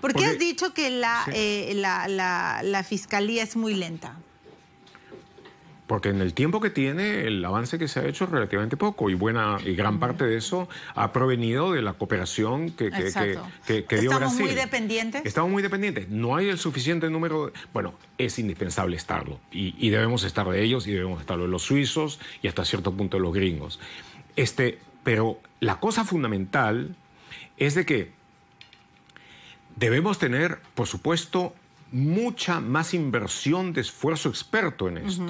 ¿Por qué has dicho que eh, la, la, fiscalía es muy lenta? porque en el tiempo que tiene el avance que se ha hecho es relativamente poco y buena y gran parte de eso ha provenido de la cooperación que, que, que, Estamos muy dependientes. Estamos muy dependientes. No hay el suficiente número. De... Bueno, es indispensable estarlo y, debemos estar de ellos y debemos estarlo de los suizos y hasta cierto punto de los gringos. Este, pero la cosa fundamental es de que Debemos tener, por supuesto, mucha más inversión de esfuerzo experto en esto.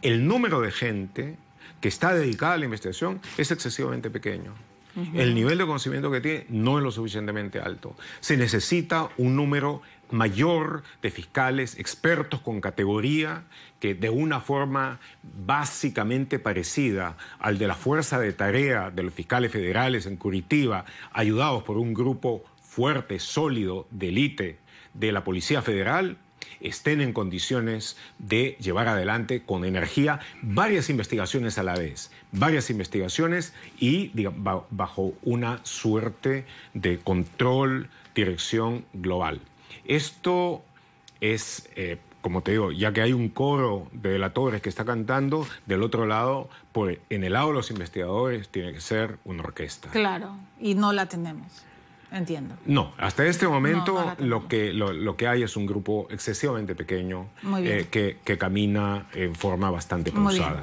El número de gente que está dedicada a la investigación es excesivamente pequeño. El nivel de conocimiento que tiene no es lo suficientemente alto. Se necesita un número mayor de fiscales expertos con categoría que de una forma básicamente parecida al de la fuerza de tarea de los fiscales federales en Curitiba, ayudados por un grupo fuerte, sólido, de élite de la Policía Federal estén en condiciones de llevar adelante con energía varias investigaciones a la vez, varias investigaciones y bajo una suerte de control, dirección global. Esto es, eh, como te digo, ya que hay un coro de delatores que está cantando, del otro lado, en el lado de los investigadores tiene que ser una orquesta. Claro, y no la tenemos. Entiendo. No, hasta este momento lo, que, lo, que hay es un grupo excesivamente pequeño eh, que, camina en forma bastante cruzada.